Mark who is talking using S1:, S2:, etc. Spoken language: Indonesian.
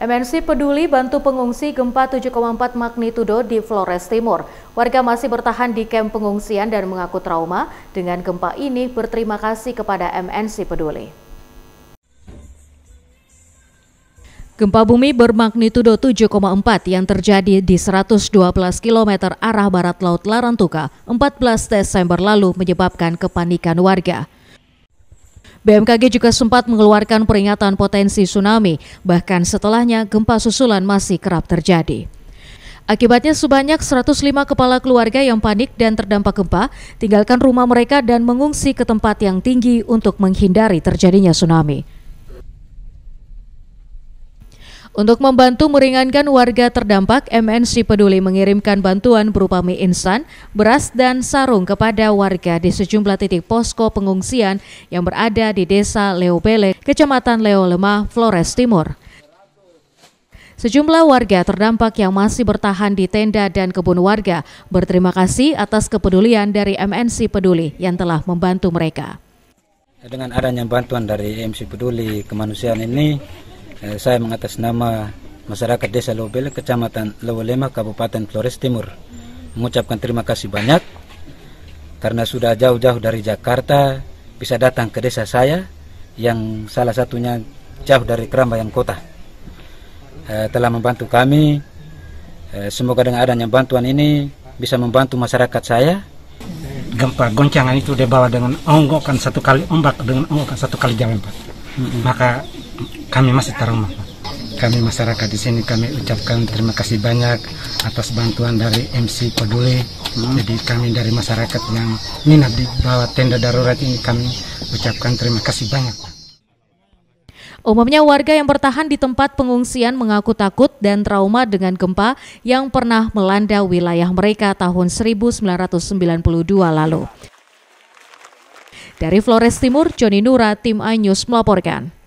S1: MNC peduli bantu pengungsi gempa 7,4 magnitudo di Flores Timur. Warga masih bertahan di kamp pengungsian dan mengaku trauma dengan gempa ini berterima kasih kepada MNC peduli. Gempa bumi bermagnitudo 7,4 yang terjadi di 112 km arah barat Laut Larantuka 14 Desember lalu menyebabkan kepanikan warga. BMKG juga sempat mengeluarkan peringatan potensi tsunami, bahkan setelahnya gempa susulan masih kerap terjadi. Akibatnya sebanyak 105 kepala keluarga yang panik dan terdampak gempa tinggalkan rumah mereka dan mengungsi ke tempat yang tinggi untuk menghindari terjadinya tsunami. Untuk membantu meringankan warga terdampak, MNC Peduli mengirimkan bantuan berupa mie instan, beras, dan sarung kepada warga di sejumlah titik posko pengungsian yang berada di Desa Leobele, Kecamatan Leolema, Flores Timur. Sejumlah warga terdampak yang masih bertahan di tenda dan kebun warga berterima kasih atas kepedulian dari MNC Peduli yang telah membantu mereka.
S2: Dengan adanya bantuan dari MNC Peduli kemanusiaan ini, Eh, saya mengatas nama masyarakat Desa Lobel, Kecamatan Lewelema, Kabupaten Flores Timur, mengucapkan terima kasih banyak karena sudah jauh-jauh dari Jakarta bisa datang ke desa saya yang salah satunya jauh dari yang Kota. Eh, telah membantu kami. eh, semoga dengan adanya bantuan ini bisa membantu masyarakat saya gempa goncangan itu dibawa dengan
S3: onggokan satu kali ombak dengan onggokan satu kali jalan empat. Mm -hmm. Maka kami masih trauma. Pak. Kami masyarakat di sini kami ucapkan terima kasih banyak atas bantuan dari MC Peduli. Hmm. Jadi kami dari masyarakat yang minat di bawah tenda darurat ini kami ucapkan terima kasih banyak.
S1: Umumnya warga yang bertahan di tempat pengungsian mengaku takut dan trauma dengan gempa yang pernah melanda wilayah mereka tahun 1992 lalu. Dari Flores Timur, Joni Nura, Tim Anyus melaporkan.